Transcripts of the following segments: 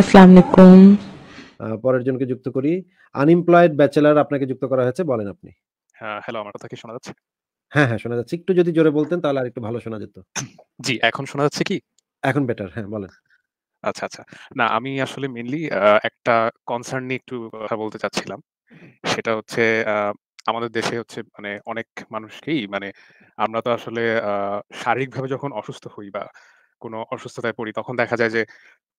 পরের জনকে যুক্ত করি আনএমপ্লয়েড আপনাকে যুক্ত করা হয়েছে বলেন আপনি হ্যাঁ হ্যালো আমার কথা কি শোনা যাচ্ছে হ্যাঁ হ্যাঁ শোনা যাচ্ছে একটু যদি জোরে বলতেন তাহলে ভালো শোনা যেত জি এখন শোনা যাচ্ছে কি এখন বেটার হ্যাঁ বলেন আচ্ছা আচ্ছা না আমি আসলে মেইনলি একটা কনসার্ন নিয়ে একটু কথা বলতে চাচ্ছিলাম সেটা হচ্ছে আমাদের দেশে হচ্ছে মানে অনেক মানুষকেই মানে আমরা তো আসলে শারীরিকভাবে যখন অসুস্থ হই বা কোনো অসুস্থতায় পড়ি তখন দেখা যায় যে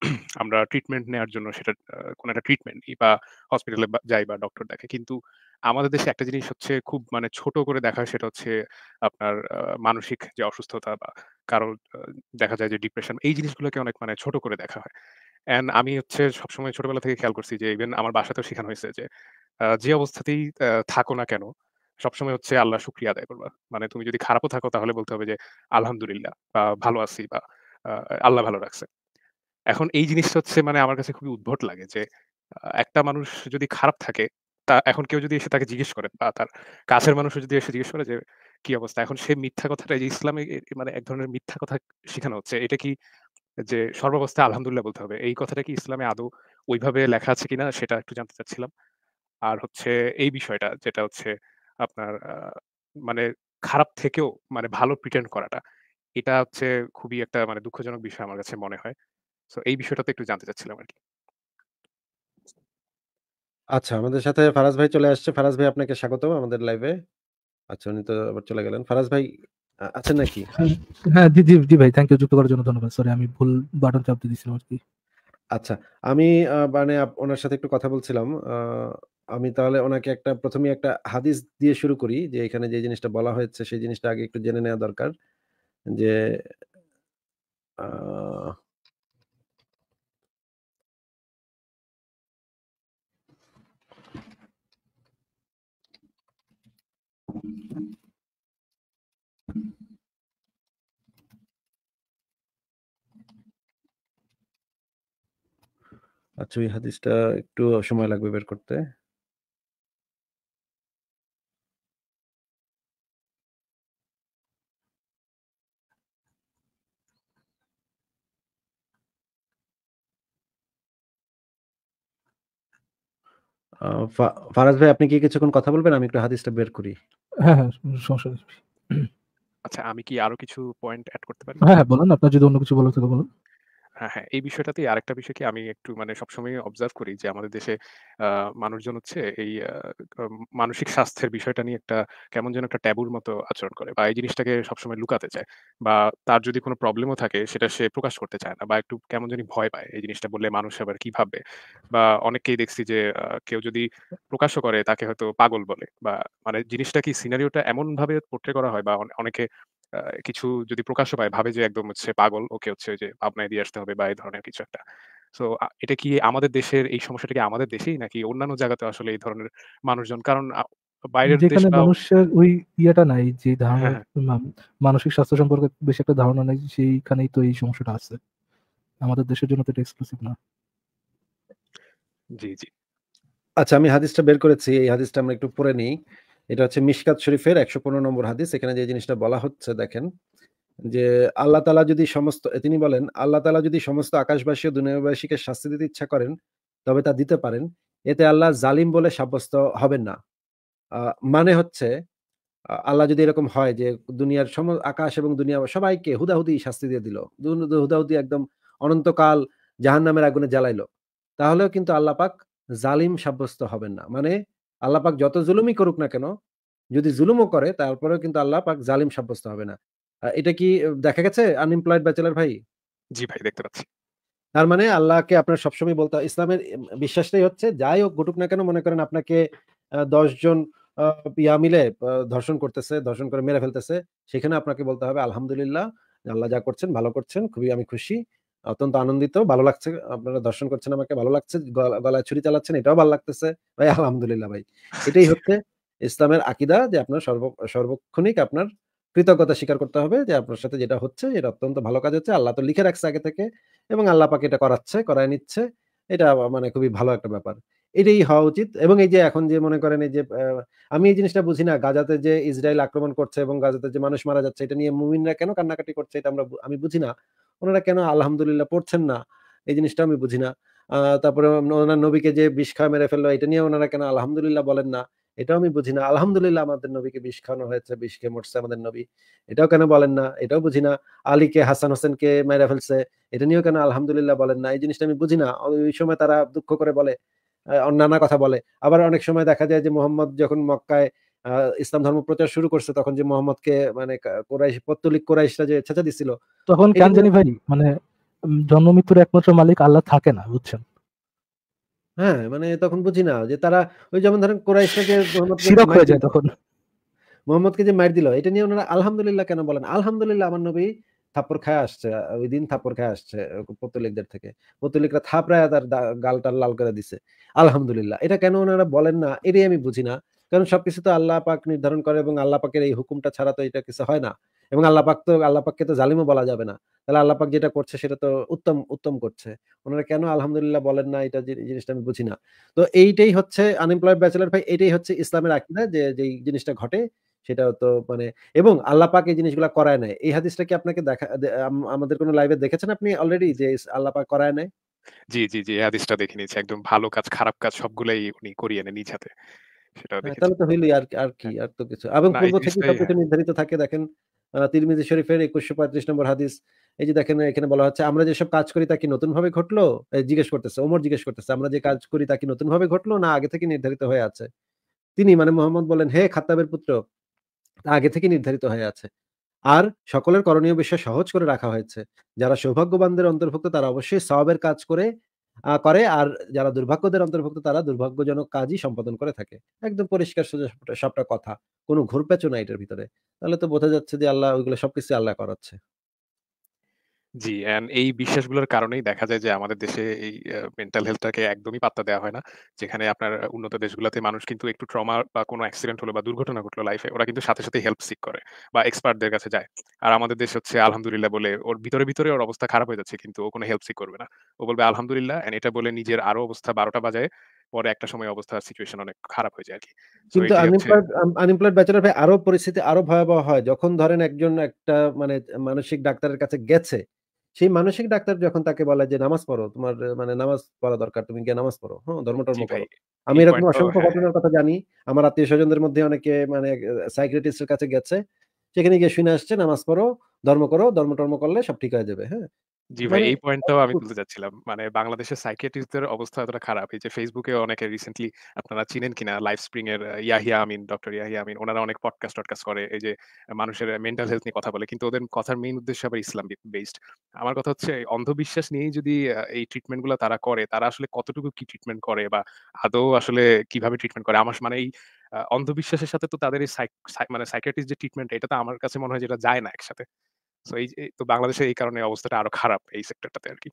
আমরা ট্রিটমেন্ট নেওয়ার জন্য সেটা কোনো একটা ট্রিটমেন্ট নিই বা হসপিটালে যাই বা ডক্টর দেখে কিন্তু আমাদের দেশে একটা জিনিস হচ্ছে খুব মানে ছোট করে দেখা সেটা হচ্ছে আপনার মানসিক যে অসুস্থতা বা কারো দেখা যায় যে ডিপ্রেশন এই জিনিসগুলোকে অনেক মানে ছোট করে দেখা হয় অ্যান্ড আমি হচ্ছে সবসময় ছোটবেলা থেকে খেয়াল করছি যে ইভেন আমার বাসাতেও শেখানো হয়েছে যে যে অবস্থাতেই থাকো না কেন সবসময় হচ্ছে আল্লাহ শুক্রিয়া আদায় করবা মানে তুমি যদি খারাপও থাকো তাহলে বলতে হবে যে আলহামদুলিল্লাহ বা ভালো আছি বা আল্লাহ ভালো রাখছে এখন এই জিনিসটা হচ্ছে মানে আমার কাছে খুবই উদ্ভট লাগে যে একটা মানুষ যদি খারাপ থাকে তা এখন কেউ যদি এসে তাকে জিজ্ঞেস করে বা তার কাছের মানুষ যদি এসে জিজ্ঞেস করে যে কি অবস্থা এখন সে মিথ্যা কথাটা যে ইসলামে মানে এক ধরনের মিথ্যা কথা শেখানো হচ্ছে এটা কি যে সর্বাবস্থায় আলহামদুলিল্লাহ বলতে হবে এই কথাটা কি ইসলামে আদৌ ওইভাবে লেখা আছে কিনা সেটা একটু জানতে চাচ্ছিলাম আর হচ্ছে এই বিষয়টা যেটা হচ্ছে আপনার মানে খারাপ থেকেও মানে ভালো প্রিটেন্ড করাটা এটা হচ্ছে খুবই একটা মানে দুঃখজনক বিষয় আমার কাছে মনে হয় তো এই বিষয়টাতে একটু জানতে চাচ্ছিলাম আর কি। আচ্ছা, আমাদের সাথে ফারাজ ভাই চলে আসছে। ফারাজ ভাই আপনাকে স্বাগত আমাদের লাইভে। আচ্ছা, উনি তো আবার চলে গেলেন। ফারাজ ভাই আছেন নাকি? হ্যাঁ, হ্যাঁ, জি, জি, জি ভাই। থ্যাংক ইউ যুক্ত করার জন্য ধন্যবাদ। সরি আমি ভুল বাটন চাপতে দিয়েছিলাম আর কি আচ্ছা, আমি মানে ওনার সাথে একটু কথা বলছিলাম। আমি তাহলে ওনাকে একটা প্রথমে একটা হাদিস দিয়ে শুরু করি যে এখানে যে জিনিসটা বলা হয়েছে সেই জিনিসটা আগে একটু জেনে নেওয়া দরকার। যে আচ্ছা ওই হাদিসটা একটু সময় লাগবে বের করতে ফারাজ ভাই আপনি কি কিছুক্ষণ কথা বলবেন আমি একটু হাদিসটা বের করি হ্যাঁ হ্যাঁ আচ্ছা আমি কি আরো কিছু পয়েন্ট অ্যাড করতে পারি হ্যাঁ, হ্যাঁ বলুন আপনার যদি অন্য কিছু বলতে থাকে বলুন হ্যাঁ, হ্যাঁ। এই বিষয়টাতেই আরেকটা বিষয় কি আমি একটু মানে সবসময় অবজার্ভ করি যে আমাদের দেশে মানুষজন হচ্ছে এই মানসিক স্বাস্থ্যের বিষয়টা নিয়ে একটা কেমন যেন একটা ট্যাবুর মতো আচরণ করে বা এই জিনিসটাকে সবসময় লুকাতে চায়। বা তার যদি কোনো প্রবলেমও থাকে সেটা সে প্রকাশ করতে চায় না বা একটু কেমন জানি ভয় পায়। এই জিনিসটা বললে মানুষ আবার কি ভাববে? বা অনেককেই দেখছি যে কেউ যদি প্রকাশও করে তাকে হয়তো পাগল বলে বা মানে জিনিসটা কি সিনারিওটা এমন ভাবে পোট্রে করা হয় বা অনেকে কিছু যদি প্রকাশ্য পায় ভাবে যে একদম হচ্ছে পাগল। ওকে হচ্ছে যে ভাবনায় দিয়ে আসতে হবে বা এই ধরনের কিছু একটা। তো এটা কি আমাদের দেশের এই সমস্যাটা কি আমাদের দেশেই নাকি অন্যান্য জায়গাতে আসলে এই ধরনের মানুষজন কারণ বাইরের যেখানে মানুষের ওই ইয়েটা নাই যে হ্যাঁ, ধারণা হ্যাঁ। মানসিক স্বাস্থ্য সম্পর্কে বেশি একটা ধারণা নাই সেইখানেই তো এই সমস্যাটা আছে। আমাদের দেশের জন্য তো এটা এক্সক্লুসিভ না। জি, জি। আচ্ছা আমি হাদিসটা বের করেছি। এই হাদিসটা আমরা একটু পড়ে নেই। এটা হচ্ছে মিশকাত শরীফের একশো পনেরো নম্বর হাদিস এখানে যে জিনিসটা বলা হচ্ছে দেখেন যে আল্লাহ তালা যদি সমস্ত তিনি বলেন আল্লাহ তালা যদি সমস্ত আকাশবাসী ও দুনিয়াবাসীকে শাস্তি দিতে ইচ্ছা করেন তবে তা দিতে পারেন এতে আল্লাহ জালিম বলে সাব্যস্ত হবেন না মানে হচ্ছে আল্লাহ যদি এরকম হয় যে দুনিয়ার সম আকাশ এবং দুনিয়া সবাইকে হুদাহুদি শাস্তি দিয়ে দিল হুদাহুদি একদম অনন্তকাল জাহান নামের আগুনে জ্বালাইলো তাহলেও কিন্তু আল্লাহ পাক জালিম সাব্যস্ত হবেন না মানে আল্লাপাক যত জুলুমই করুক না কেন যদি জুলুমও করে তারপরেও কিন্তু আল্লাহ পাক জালিম সাব্যস্ত হবে না এটা কি দেখা গেছে আনএমপ্লয়েড ব্যাচেলার ভাই জি ভাই দেখতে পাচ্ছি তার মানে আল্লাহকে আপনার সবসময় বলতে ইসলামের বিশ্বাসটাই হচ্ছে যাই হোক ঘটুক না কেন মনে করেন আপনাকে দশজন ইয়া মিলে ধর্ষণ করতেছে ধর্ষণ করে মেরে ফেলতেছে সেখানে আপনাকে বলতে হবে আলহামদুলিল্লাহ আল্লাহ যা করছেন ভালো করছেন খুবই আমি খুশি অত্যন্ত আনন্দিত ভালো লাগছে আপনারা দর্শন করছেন আমাকে ভালো লাগছে গলায় ছুরি চালাচ্ছেন এটাও ভালো লাগতেছে ভাই আলহামদুলিল্লাহ ভাই এটাই হচ্ছে ইসলামের আকিদা যে আপনার সর্ব সর্বক্ষণিক আপনার কৃতজ্ঞতা স্বীকার করতে হবে যে আপনার সাথে যেটা হচ্ছে এটা অত্যন্ত ভালো কাজ হচ্ছে আল্লাহ তো লিখে রাখছে আগে থেকে এবং আল্লাহ পাকে এটা করাচ্ছে করায় নিচ্ছে এটা মানে খুবই ভালো একটা ব্যাপার এটাই হওয়া উচিত এবং এই যে এখন যে মনে করেন এই যে আমি এই জিনিসটা বুঝি না গাজাতে যে ইসরায়েল আক্রমণ করছে এবং গাজাতে যে মানুষ মারা যাচ্ছে এটা নিয়ে মুমিনরা কেন কান্নাকাটি করছে এটা আমরা আমি বুঝি না ওনারা কেন আলহামদুলিল্লাহ পড়ছেন না এই জিনিসটা আমি বুঝি না তারপরে ওনার নবীকে যে বিষ খাওয়া মেরে ফেললো এটা নিয়ে ওনারা কেন আলহামদুলিল্লাহ বলেন না এটাও আমি বুঝি না আলহামদুলিল্লাহ আমাদের নবীকে বিষ খাওয়ানো হয়েছে বিষ খেয়ে মরছে আমাদের নবী এটাও কেন বলেন না এটাও বুঝি না আলীকে হাসান হোসেনকে মেরে ফেলছে এটা নিয়েও কেন আলহামদুলিল্লাহ বলেন না এই জিনিসটা আমি বুঝি না ওই সময় তারা দুঃখ করে বলে নানা কথা বলে আবার অনেক সময় দেখা যায় যে মোহাম্মদ যখন মক্কায় ইসলাম ধর্ম প্রচার শুরু করছে তখন যে মোহাম্মদকে মানে কোরাইশ পত্তলিক কোরাইশরা যে ছেঁচা দিছিল তখন কেন জানি ভাই মানে জন্ম মৃত্যুর একমাত্র মালিক আল্লাহ থাকে না বুঝছেন হ্যাঁ মানে তখন বুঝি না যে তারা ওই যেমন ধরেন কোরাইশরা যে হয়ে যায় তখন মোহাম্মদকে যে মার দিল এটা নিয়ে ওনারা আলহামদুলিল্লাহ কেন বলেন আলহামদুলিল্লাহ আমার নবী থাপ্পর খায় আসছে ওই দিন থাপ্পর খায় আসছে পত্তলিকদের থেকে পত্তলিকরা থাপড়ায় তার গালটা লাল করে দিছে আলহামদুলিল্লাহ এটা কেন ওনারা বলেন না এটাই আমি বুঝি না কারণ সবকিছু তো আল্লাহ পাক নির্ধারণ করে এবং আল্লাহ পাকের এই হুকুমটা ছাড়া তো এটা কিছু হয় না এবং আল্লাহ পাক তো আল্লাহ পাককে তো জালিমও বলা যাবে না তাহলে আল্লাহ পাক যেটা করছে সেটা তো উত্তম উত্তম করছে ওনারা কেন আলহামদুলিল্লাহ বলেন না এটা জিনিসটা আমি বুঝি না তো এইটাই হচ্ছে আনএমপ্লয়েড ব্যাচেলার ভাই এটাই হচ্ছে ইসলামের আকিদা যে যেই জিনিসটা ঘটে সেটা তো মানে এবং আল্লাহ পাক এই জিনিসগুলো করায় নেয় এই হাদিসটা কি আপনাকে দেখা আমাদের কোনো লাইভে দেখেছেন আপনি অলরেডি যে আল্লাহ পাক করায় নেয় জি জি জি হাদিসটা দেখে নিয়েছি একদম ভালো কাজ খারাপ কাজ সবগুলাই উনি করিয়ে নেন নিজ হাতে হ্যাঁ, তাহলে তো হইলই আর আর কি হ্যাঁ। আর তো কিছু এবং পূর্ব থেকে সবকিছু নির্ধারিত থাকে দেখেন তিরমিজি শরীফের একুশশো পঁয়ত্রিশ নম্বর হাদিস এই যে দেখেন এখানে বলা হচ্ছে আমরা যেসব কাজ করি তা কি নতুন ভাবে ঘটলো জিজ্ঞেস করতেছে ওমর জিজ্ঞেস করতেছে আমরা যে কাজ করি তা কি নতুন ভাবে ঘটলো না আগে থেকে নির্ধারিত হয়ে আছে তিনি মানে মোহাম্মদ বলেন হে খাতাবের পুত্র আগে থেকে নির্ধারিত হয়ে আছে আর সকলের করণীয় বিষয় সহজ করে রাখা হয়েছে যারা সৌভাগ্যবানদের অন্তর্ভুক্ত তারা অবশ্যই সবের কাজ করে করে আর যারা দুর্ভাগ্যদের অন্তর্ভুক্ত তারা দুর্ভাগ্যজনক কাজই সম্পাদন করে থাকে একদম পরিষ্কার সোজা সবটা কথা কোনো ঘুরপ্যাচো না এটার ভিতরে তাহলে তো বোঝা যাচ্ছে যে আল্লাহ ওইগুলো সবকিছু আল্লাহ করাচ্ছে জি, এন্ড এই বিশ্বাসগুলোর কারণেই দেখা যায় যে আমাদের দেশে এই মেন্টাল হেলথটাকে একদমই পাত্তা দেওয়া হয় না। যেখানে আপনার উন্নত দেশগুলোতে মানুষ কিন্তু একটু ট্রমা বা কোনো অ্যাক্সিডেন্ট হলো বা দুর্ঘটনা ঘটলো লাইফে ওরা কিন্তু সাথে, সাথে হেল্প সিক করে বা এক্সপার্টদের কাছে যায়। আর আমাদের দেশ হচ্ছে আলহামদুলিল্লাহ বলে ওর ভিতরে, ভিতরে ওর অবস্থা খারাপ হয়ে যাচ্ছে কিন্তু ও কোনো হেল্প সিক করবে না। ও বলবে আলহামদুলিল্লাহ অ্যান্ড এটা বলে নিজের আরো অবস্থা বারোটা বাজায়। পরে একটা সময় অবস্থা সিচুয়েশন অনেক খারাপ হয়ে যায় আরকি। কি কিন্তু আনএমপ্লয়েড আন ভাই আরো পরিস্থিতি আরো ভয়াবহ হয়। যখন ধরেন একজন একটা মানে মানসিক ডাক্তারের কাছে গেছে সেই মানসিক ডাক্তার যখন তাকে বলে যে নামাজ পড়ো তোমার মানে নামাজ পড়া দরকার তুমি গিয়ে নামাজ পড়ো হ্যাঁ ধর্ম টর্ম করো আমি এরকম অসংখ্য ঘটনার কথা জানি আমার আত্মীয় স্বজনদের মধ্যে অনেকে মানে সাইক্রেটিস্টের কাছে গেছে সেখানে গিয়ে শুনে আসছে নামাজ পড়ো ধর্ম করো ধর্ম টর্ম করলে সব ঠিক হয়ে যাবে হ্যাঁ জি ভাই মানে এই পয়েন্টটাও আমি অদ্ভুত। যাচ্ছিলাম মানে বাংলাদেশের সাইকিয়াট্রিস্টদের অবস্থা এতটা খারাপ। এই যে Facebook অনেকে রিসেন্টলি আপনারা চিনেন কিনা লাইফ স্প্রিং এর ইয়াহিয়া আমিন, ডক্টর ইয়াহিয়া আমিন উনারা অনেক পডকাস্ট-টডকাস্ট করে। এই যে মানুষের মেন্টাল হেলথ নিয়ে কথা বলে। কিন্তু ওদের কথার মেইন উদ্দেশ্য আবার ইসলাম বেসড। আমার কথা হচ্ছে অন্ধবিশ্বাস নিয়েই যদি এই ট্রিটমেন্ট গুলো তারা করে, তারা আসলে কতটুকু কি ট্রিটমেন্ট করে বা আদৌ আসলে কিভাবে ট্রিটমেন্ট করে? আমার মানে এই আ অন্ধবিশ্বাসের সাথে তো তাদের এই মানে সাইকিয়াট্রিস্ট যে ট্রিটমেন্ট এটা তো আমার কাছে মনে হয় যেটা যায় না একসাথে। তো এই তো বাংলাদেশের এই কারণে অবস্থাটা আরো খারাপ এই সেক্টরটাতে আর কি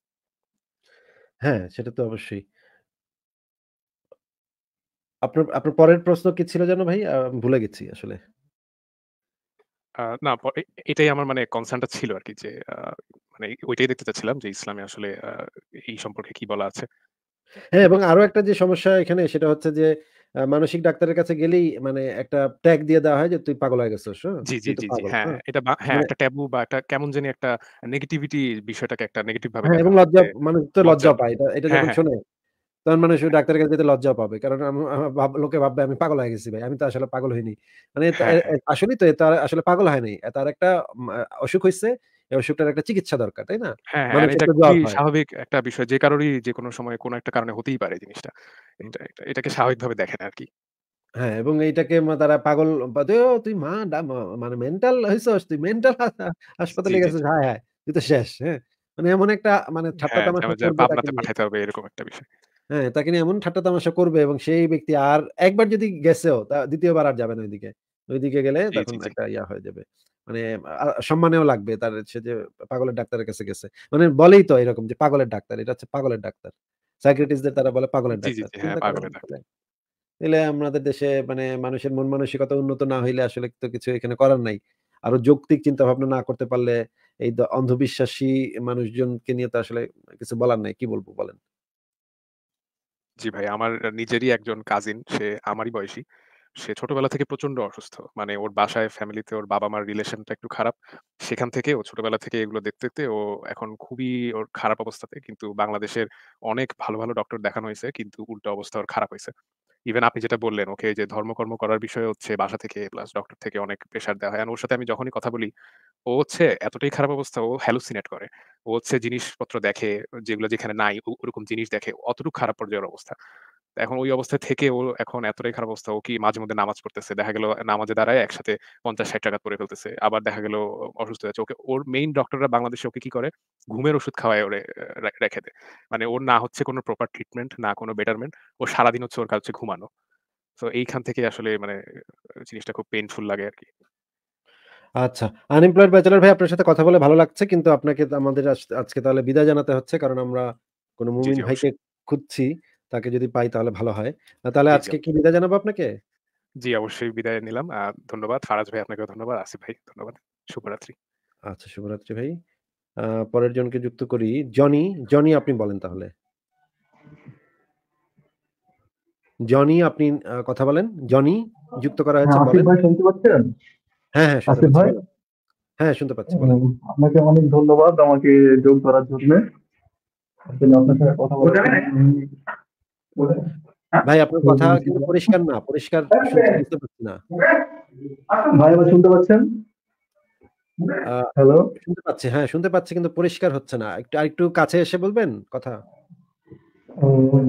হ্যাঁ সেটা তো অবশ্যই আপনার আপনার পরের প্রশ্ন কি ছিল জানো ভাই ভুলে গেছি আসলে না এটাই আমার মানে কনসার্নটা ছিল আর কি যে মানে ওইটাই দেখতে চাচ্ছিলাম যে ইসলামে আসলে এই সম্পর্কে কি বলা আছে হ্যাঁ এবং আরো একটা যে সমস্যা এখানে সেটা হচ্ছে যে আহ মানসিক ডাক্তারের কাছে গেলেই মানে একটা ট্যাগ দিয়ে দেওয়া হয় যে তুই পাগল হয়ে গেছিস হ্যাঁ? জি জি জি হ্যাঁ, হ্যাঁ এটা হ্যাঁ মানে একটা ট্যাবু বা একটা কেমন জানি একটা নেগেটিভিটি বিষয়টাকে একটা নেগেটিভ ভাবে হ্যাঁ, এবং লজ্জা মানুষ তো লজ্জা পায় এটা যখন শোনে তখন মানুষ ডাক্তারের কাছে যেতে লজ্জা পাবে কারণ লোকে ভাববে আমি পাগল হয়ে গেছি ভাই আমি তো আসলে পাগল হইনি মানে আসলেই তো তার আসলে পাগল হয়নি তার একটা অসুখ হয়েছে একটা চিকিৎসা দরকার তাই না হ্যাঁ, হ্যাঁ, স্বাভাবিক একটা বিষয় যে কারোরই যে কোনো সময় কোনো একটা কারণে হতেই পারে জিনিসটা এটাকে স্বাভাবিকভাবে দেখেন আর কি হ্যাঁ এবং এইটাকে তারা পাগল তুই মা মানে মেন্টাল তুই মেন্টাল হাসপাতালে গেছিস হ্যাঁ হ্যাঁ তুই তো শেষ হ্যাঁ মানে এমন একটা মানে হ্যাঁ, ঠাট্টা তামাশা পাঠাতে হবে এরকম একটা বিষয় হ্যাঁ তাকে নিয়ে এমন ঠাট্টা তামাশা করবে এবং সেই ব্যক্তি আর একবার যদি গেছেও দ্বিতীয়বার আর যাবে না ওইদিকে ওইদিকে গেলে তখন একটা ইয়া হয়ে যাবে মানে সম্মানেও লাগবে তার হচ্ছে যে পাগলের ডাক্তারের কাছে গেছে মানে বলেই তো এরকম যে পাগলের ডাক্তার এটা হচ্ছে পাগলের ডাক্তার সাইক্রেটিসদের তারা বলে পাগলের ডাক্তার হ্যাঁ, তাহলে আমাদের দেশে মানে মানুষের মন মানসিকতা উন্নত না হইলে আসলে তো কিছু এখানে করার নাই আরো যৌক্তিক চিন্তা ভাবনা না করতে পারলে এই অন্ধবিশ্বাসী মানুষজনকে নিয়ে তো আসলে কিছু বলার নাই কি বলবো বলেন জি ভাই আমার নিজেরই একজন কাজিন সে আমারই বয়সী সে ছোটবেলা থেকে প্রচন্ড অসুস্থ। মানে ওর বাসায় ফ্যামিলিতে ওর বাবা-মার রিলেশনটা একটু খারাপ। সেখান থেকে ও ছোটবেলা থেকে এগুলো দেখতে, দেখতে ও এখন খুবই ওর খারাপ অবস্থাতে। কিন্তু বাংলাদেশের অনেক ভালো, ভালো ডক্টর দেখানো হয়েছে কিন্তু উল্টো অবস্থা ওর খারাপ হয়েছে ইভেন আপনি যেটা বললেন ওকে যে ধর্মকর্ম করার বিষয়ে হচ্ছে বাসা থেকে প্লাস ডক্টর থেকে অনেক প্রেশার দেওয়া হয়। আর ওর সাথে আমি যখনই কথা বলি, ও হচ্ছে এতটাই খারাপ অবস্থা ও হ্যালুসিনেট করে। ও হচ্ছে জিনিসপত্র দেখে যেগুলো যেখানে নাই ওরকম জিনিস দেখে। অতটুকু খারাপ পর্যায়ের অবস্থা। এখন ওই অবস্থা থেকে ও এখন এতটাই খারাপ অবস্থা ও কি মাঝে মধ্যে নামাজ পড়তেছে দেখা গেল নামাজে দাঁড়ায় একসাথে পঞ্চাশ ষাট টাকা পরে ফেলতেছে আবার দেখা গেল অসুস্থ হয়েছে ওকে ওর মেইন ডক্টররা বাংলাদেশে ওকে কি করে ঘুমের ওষুধ খাওয়ায় ওরে রেখে দেয় মানে ওর না হচ্ছে কোনো প্রপার ট্রিটমেন্ট না কোনো বেটারমেন্ট ও সারাদিন হচ্ছে ওর কাজ হচ্ছে ঘুমানো তো এইখান থেকে আসলে মানে জিনিসটা খুব পেইনফুল লাগে আর কি আচ্ছা আনএমপ্লয়েড ব্যাচেলার ভাই আপনার সাথে কথা বলে ভালো লাগছে কিন্তু আপনাকে আমাদের আজকে তাহলে বিদায় জানাতে হচ্ছে কারণ আমরা কোনো মুমিন ভাইকে খুঁজছি তাকে যদি পাই তাহলে ভালো হয় তাহলে আজকে কি বিদায় জানাবো আপনাকে জি অবশ্যই বিদায় নিলাম ধন্যবাদ ফারাজ ভাই আপনাকে ধন্যবাদ আসিফ ভাই ধন্যবাদ শুভরাত্রি আচ্ছা শুভরাত্রি ভাই পরের জনকে যুক্ত করি জনি জনি আপনি বলেন তাহলে জনি আপনি কথা বলেন জনি যুক্ত করা হয়েছে হ্যাঁ, বলেন শুনতে পাচ্ছেন হ্যাঁ হ্যাঁ শুনতে ভাই হ্যাঁ শুনতে পাচ্ছি আপনাকে অনেক ধন্যবাদ আমাকে যোগ করার জন্য আপনার সাথে কথা বলে ভাই আপনার কথা কিন্তু পরিষ্কার না পরিষ্কার হ্যাঁ, শুনতে হ্যাঁ। পাচ্ছি না ভাই আমার শুনতে পাচ্ছেন হ্যালো শুনতে পাচ্ছি হ্যাঁ শুনতে পাচ্ছি কিন্তু পরিষ্কার হচ্ছে না একটু আরেকটু কাছে এসে বলবেন কথা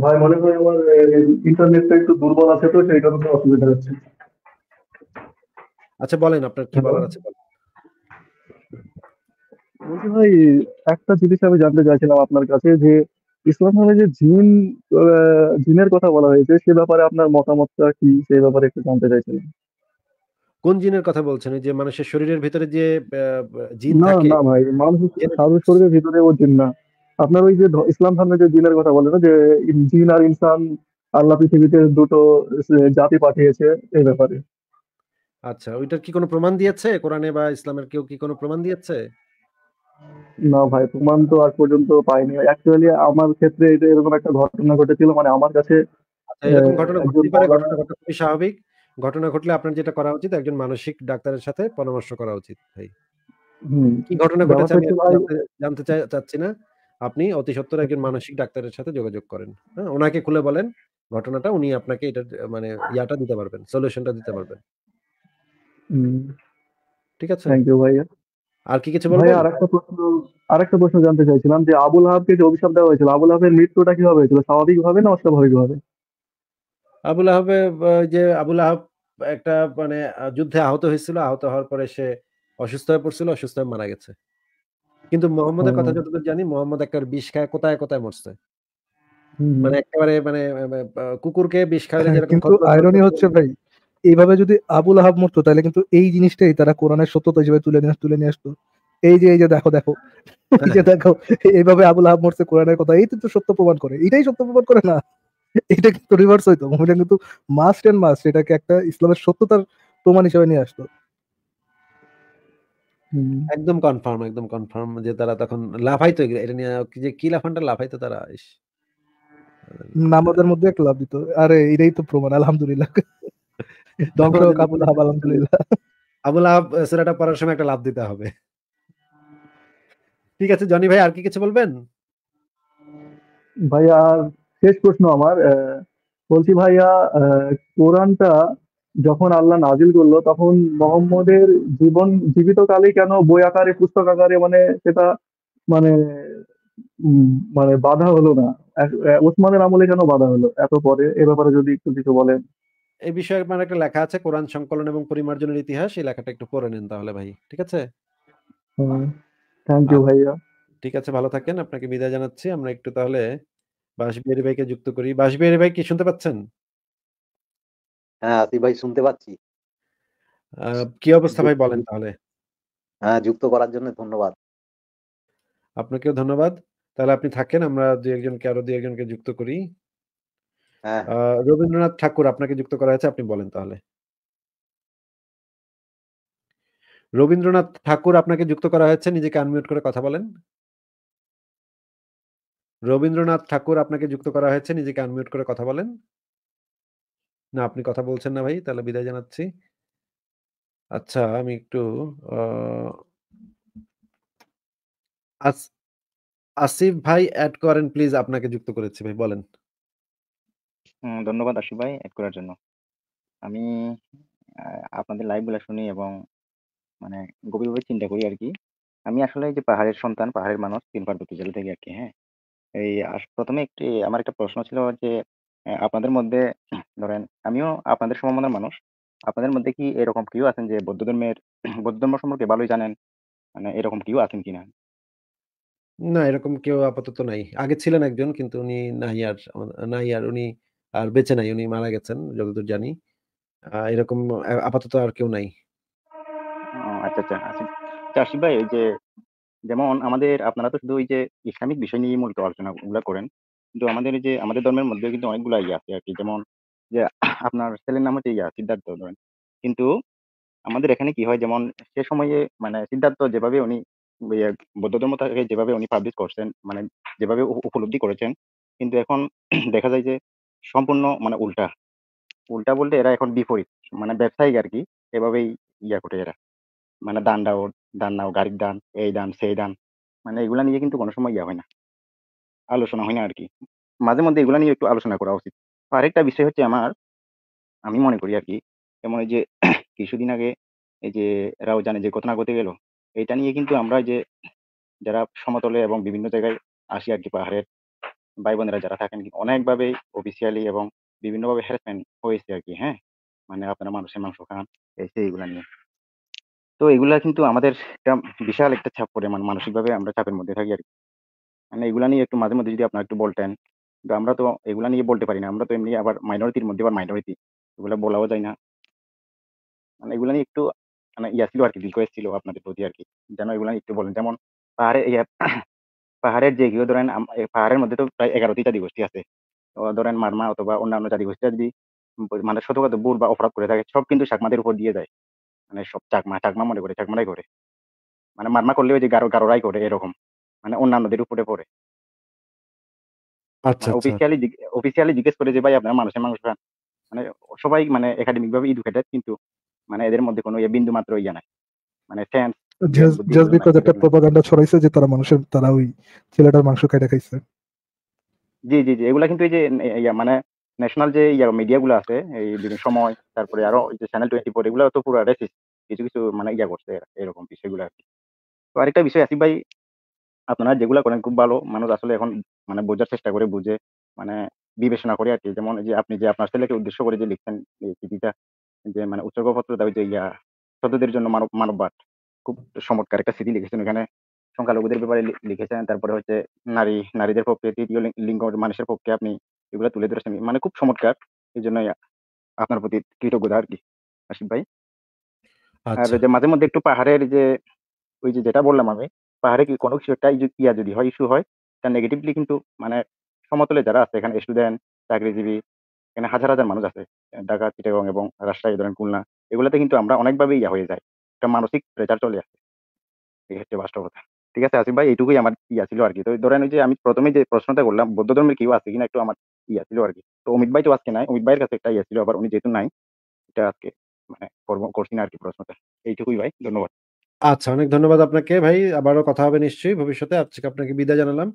ভাই মনে করি আমার ইন্টারনেটটা একটু দুর্বল আছে তো সেই কারণে অসুবিধা হচ্ছে আচ্ছা বলেন আপনার কি বলার আছে বলছি ভাই একটা জিনিস আমি জানতে চাইছিলাম আপনার কাছে যে ইসলাম ধর্মে যে জিন জিনের কথা বলা হয়েছে সে ব্যাপারে আপনার মতামতটা কি সেই ব্যাপারে একটু জানতে চাইছিলাম কোন জিনের কথা বলছেন যে মানুষের শরীরের ভিতরে যে জিন থাকে না ভাই মানুষের শরীরের ভিতরে ও জিন না আপনার ওই যে ইসলাম ধর্মে যে জিনের কথা বলে না যে জিন আর ইনসান আল্লাহ পৃথিবীতে দুটো জাতি পাঠিয়েছে এই ব্যাপারে আচ্ছা ওইটার কি কোনো প্রমাণ দিয়েছে কোরআনে বা ইসলামের কেউ কি কোনো প্রমাণ দিয়েছে না ভাই প্রমাণ তো আজ পর্যন্ত পাইনি অ্যাকচুয়ালি আমার ক্ষেত্রে এটা এরকম একটা ঘটনা ঘটেছিল মানে আমার কাছে আচ্ছা, এরকম ঘটনা ঘটতে পারে ঘটনা ঘটা স্বাভাবিক ঘটনা ঘটলে আপনার যেটা করা উচিত একজন মানসিক ডাক্তারের সাথে পরামর্শ করা উচিত ভাই কি ঘটনা ঘটেছে জানতে চাচ্ছি না আপনি অতি সত্তর একজন মানসিক ডাক্তারের সাথে যোগাযোগ করেন হ্যাঁ ওনাকে খুলে বলেন ঘটনাটা উনি আপনাকে এটা মানে ইয়াটা দিতে পারবেন সলিউশনটা দিতে পারবেন ঠিক আছে থ্যাংক ইউ ভাইয়া আর কি কিছু বলবো আরেকটা প্রশ্ন আরেকটা প্রশ্ন জানতে চাইছিলাম যে আবুল আহাবকে যে অভিশাপ দেওয়া হয়েছিল আবুল আহাবের মৃত্যুটা কিভাবে হয়েছিল স্বাভাবিকভাবে না অস্বাভাবিক অস্বাভাবিকভাবে আবুল আহাবে যে আবুল আহাব একটা মানে যুদ্ধে আহত হয়েছিল আহত হওয়ার পরে সে অসুস্থ হয়ে পড়ছিল অসুস্থ হয়ে মারা গেছে কিন্তু মোহাম্মদের কথা যতদূর জানি মোহাম্মদ একটা বিষ খায় কোথায় কোথায় মরছে মানে একেবারে মানে কুকুরকে বিষ খায় হ্যাঁ, যেরকম আইরনি হচ্ছে ভাই এইভাবে যদি আবুল আহাব মরতো তাহলে কিন্তু এই জিনিসটাই তারা কোরআনের সত্যতা হিসেবে তুলে নিয়ে তুলে নিয়ে আসতো এই যে এই যে দেখো দেখো এই যে দেখো এইভাবে আবুল আহাব মরছে কোরআনের কথা এই তো সত্য প্রমাণ করে এটাই সত্য প্রমাণ করে না এটা কিন্তু রিভার্স হইতো মহিলা কিন্তু মাস্ট এন্ড মাস্ট এটাকে একটা ইসলামের সত্যতার প্রমাণ হিসেবে নিয়ে আসতো একদম কনফার্ম একদম কনফার্ম যে তারা তখন লাফাইতো এটা নিয়ে যে কি লাফানটা লাফাইতো তারা নামাজের মধ্যে এক লাভ দিত আরে এটাই তো প্রমাণ আলহামদুলিল্লাহ ধ্বংস হোক আহাব আলহামদুলিল্লাহ আবুল আহাব সুরাটা পড়ার সময় একটা লাভ দিতে হবে ঠিক আছে জনি ভাই আর কি কিছু বলবেন ভাইয়া শেষ প্রশ্ন আমার বলছি ভাইয়া কোরআনটা যখন আল্লাহ নাজিল করলো তখন মোহাম্মদের জীবন জীবিত কালে কেন বই আকারে পুস্তক আকারে মানে সেটা মানে মানে বাধা হলো না ওসমানের আমলে কেন বাধা হলো এত পরে এ ব্যাপারে যদি একটু কিছু বলেন এই বিষয়ে আমার একটা লেখা আছে কোরআন সংকলন এবং পরিমার্জনের ইতিহাস এই লেখাটা একটু পড়ে নেন তাহলে ভাই ঠিক আছে থ্যাংক ইউ ভাইয়া ঠিক আছে ভালো থাকেন আপনাকে বিদায় জানাচ্ছি আমরা একটু তাহলে বাসবিহারি ভাইকে যুক্ত করি বাসবিহারি ভাই কি শুনতে পাচ্ছেন হ্যাঁ আসি ভাই শুনতে পাচ্ছি কি অবস্থা ভাই বলেন তাহলে হ্যাঁ যুক্ত করার জন্য ধন্যবাদ আপনাকেও ধন্যবাদ তাহলে আপনি থাকেন আমরা দু একজনকে আরো দু একজনকে যুক্ত করি হ্যাঁ। রবীন্দ্রনাথ ঠাকুর আপনাকে যুক্ত করা হয়েছে আপনি বলেন তাহলে রবীন্দ্রনাথ ঠাকুর আপনাকে যুক্ত করা হয়েছে নিজেকে আনমিউট করে কথা বলেন রবীন্দ্রনাথ ঠাকুর আপনাকে যুক্ত করা হয়েছে নিজেকে আনমিউট করে কথা বলেন না আপনি কথা বলছেন না ভাই তাহলে বিদায় জানাচ্ছি আচ্ছা আমি একটু আসিফ ভাই অ্যাড করেন প্লিজ আপনাকে যুক্ত করেছি ভাই বলেন ধন্যবাদ আশু ভাই এড করার জন্য। আমি আপনাদের আপনাদের লাইভগুলা শুনি এবং মানে গভীরভাবে চিন্তা করি আর কি আমি আসলে যে পাহাড়ের সন্তান, পাহাড়ের মানুষ, তিন পার্বত্য জেলা থেকে কি হ্যাঁ? এই প্রথমে একটি আমার একটা প্রশ্ন ছিল যে আপনাদের মধ্যে ধরেন আমিও আপনাদের সমমানের মানুষ। আপনাদের মধ্যে কি এরকম কেউ আছেন যে বৌদ্ধ ধর্মের বৌদ্ধ ধর্ম সম্পর্কে ভালোই জানেন? মানে এরকম কেউ আছেন কিনা? না, এরকম কেউ আপাতত নাই। আগে ছিলেন একজন কিন্তু উনি নাই আর নাই আর উনি আর বেঁচে নাই উনি মারা গেছেন যতদূর জানি এরকম আপাতত আর কেউ নাই আচ্ছা আচ্ছা, আচ্ছা। চাষি ভাই ওই যে যেমন আমাদের আপনারা তো শুধু ওই যে ইসলামিক বিষয় নিয়ে মূলত আলোচনা গুলা করেন কিন্তু আমাদের যে আমাদের ধর্মের মধ্যে কিন্তু অনেকগুলো ইয়ে আছে আর কি যেমন যে আপনার ছেলের নাম হচ্ছে ইয়া সিদ্ধার্থ ধরেন কিন্তু আমাদের এখানে কি হয় যেমন সে সময়ে মানে সিদ্ধার্থ যেভাবে উনি ইয়ে, বৌদ্ধ ধর্ম যেভাবে উনি পাবলিশ করছেন মানে যেভাবে উপলব্ধি করেছেন কিন্তু এখন দেখা যায় যে সম্পূর্ণ মানে উল্টা উল্টা বলতে এরা এখন বিপরীত মানে ব্যবসায়িক আর কি এভাবেই ইয়া করে এরা মানে দান দাও দান নাও গাড়ির দান এই দান সেই দান মানে এগুলা নিয়ে কিন্তু কোনো সময় ইয়া হয় না আলোচনা হয় না আর কি মাঝে মধ্যে এগুলা নিয়ে একটু আলোচনা করা উচিত আরেকটা বিষয় হচ্ছে আমার আমি মনে করি আর কি যেমন এই যে কিছুদিন আগে এই যে রাও জানে যে ঘটনা করতে গেল এটা নিয়ে কিন্তু আমরা যে যারা সমতলে এবং বিভিন্ন জায়গায় আসি আর কি পাহাড়ের ভাই বোনেরা যারা থাকেন কিন্তু অনেকভাবেই অফিসিয়ালি এবং বিভিন্নভাবে হ্যারাসমেন্ট হয়েছে আর কি হ্যাঁ মানে আপনারা মানুষের মাংস খান এই সেই নিয়ে তো এগুলা কিন্তু আমাদের একটা বিশাল একটা চাপ পড়ে মানে মানসিকভাবে আমরা চাপের মধ্যে থাকি আর কি মানে এগুলা নিয়ে একটু মাঝে মধ্যে যদি আপনারা একটু বলতেন কিন্তু আমরা তো এগুলা নিয়ে বলতে পারি না আমরা তো এমনি আবার মাইনরিটির মধ্যে আবার মাইনরিটি এগুলা বলাও যায় না মানে এগুলা নিয়ে একটু মানে ইয়া ছিল আর কি রিকোয়েস্ট ছিল আপনাদের প্রতি আর কি যেন এগুলা একটু বলেন যেমন পাহাড়ে পাহাড়ের যে গিয়ে ধরেন পাহাড়ের মধ্যে তো প্রায় এগারোটি জাতিগোষ্ঠী আছে ধরেন মারমা অথবা অন্যান্য জাতিগোষ্ঠীরা যদি মানে শতগত ভুল বা অপরাধ করে থাকে সব কিন্তু চাকমাদের উপর দিয়ে যায় মানে সব চাকমা চাকমা মনে করে চাকমারাই করে মানে মারমা করলে ওই যে গারো গারোরাই করে এরকম মানে অন্যান্যদের উপরে পড়ে আচ্ছা অফিসিয়ালি মানে আচ্ছা। অফিসিয়ালি জিজ্ঞেস করে যে ভাই আপনারা মানুষের মাংস খান মানে সবাই মানে একাডেমিক ভাবে ইডুকেটেড কিন্তু মানে এদের মধ্যে কোনো ইয়ে, বিন্দু মাত্র ইয়ে নাই মানে সেন্স জাস্ট বিকজ একটা প্রপাগান্ডা ছড়াইছে যে তারা মানুষের তারা ওই ছেলেটার মাংস খাইটা খাইছে জি জি জি এগুলা কিন্তু এই যে মানে ন্যাশনাল যে ইয়া মিডিয়াগুলো আছে এই বিভিন্ন সময় তারপরে আরো যে চ্যানেল টোয়েন্টি ফোর তো পুরো রেসিস্ট কিছু কিছু মানে ইয়া করছে এরকম বিষয়গুলো আর কি তো আরেকটা বিষয় আসিফ ভাই আপনারা যেগুলো করেন খুব ভালো মানুষ আসলে এখন মানে বোঝার চেষ্টা করে বুঝে মানে বিবেচনা করে আর কি যেমন যে আপনি যে আপনার ছেলেকে উদ্দেশ্য করে যে লিখছেন এই চিঠিটা যে মানে উৎসর্গপত্র দাবি যে ইয়া সদুদের জন্য মানব মানববাদ খুব চমৎকার একটা স্মৃতি লিখেছেন ওখানে সংখ্যালঘুদের ব্যাপারে লিখেছেন তারপরে হচ্ছে নারী নারীদের পক্ষে তৃতীয় লিঙ্গ মানুষের পক্ষে আপনি এগুলো তুলে ধরেছেন মানে খুব চমৎকার এই জন্য আপনার প্রতি কৃতজ্ঞতা আর কি আশিফ ভাই আর আচ্ছা। যে মাঝে মধ্যে একটু পাহাড়ের যে ওই যে যেটা বললাম আমি পাহাড়ে কি কোনো কিছু একটা ইয়া যদি হয় ইস্যু হয় তা নেগেটিভলি কিন্তু মানে সমতলে যারা আছে এখানে স্টুডেন্ট চাকরিজীবী এখানে হাজার হাজার মানুষ আছে ঢাকা চিটাগং এবং রাজশাহী ধরেন খুলনা এগুলোতে কিন্তু আমরা অনেকভাবে ইয়া হয়ে যায় একটা মানসিক প্রেচার চলে আসে এই হচ্ছে বাস্তবতা ঠিক আছে আসিফ ভাই এইটুকুই আমার ইয়া ছিল আর কি তো ধরেন ওই যে আমি প্রথমে যে প্রশ্নটা করলাম বৌদ্ধ ধর্মের কেউ আছে কিনা একটু আমার ইয়া ছিল আর কি তো অমিত ভাই তো আজকে নাই অমিত ভাইয়ের কাছে একটা ইয়া ছিল আবার উনি যেহেতু নাই এটা আজকে মানে করছি না আর কি প্রশ্নটা এইটুকুই ভাই ধন্যবাদ আচ্ছা অনেক ধন্যবাদ আপনাকে ভাই আবারও কথা হবে নিশ্চয়ই ভবিষ্যতে আজকে আপনাকে বিদায় জানালাম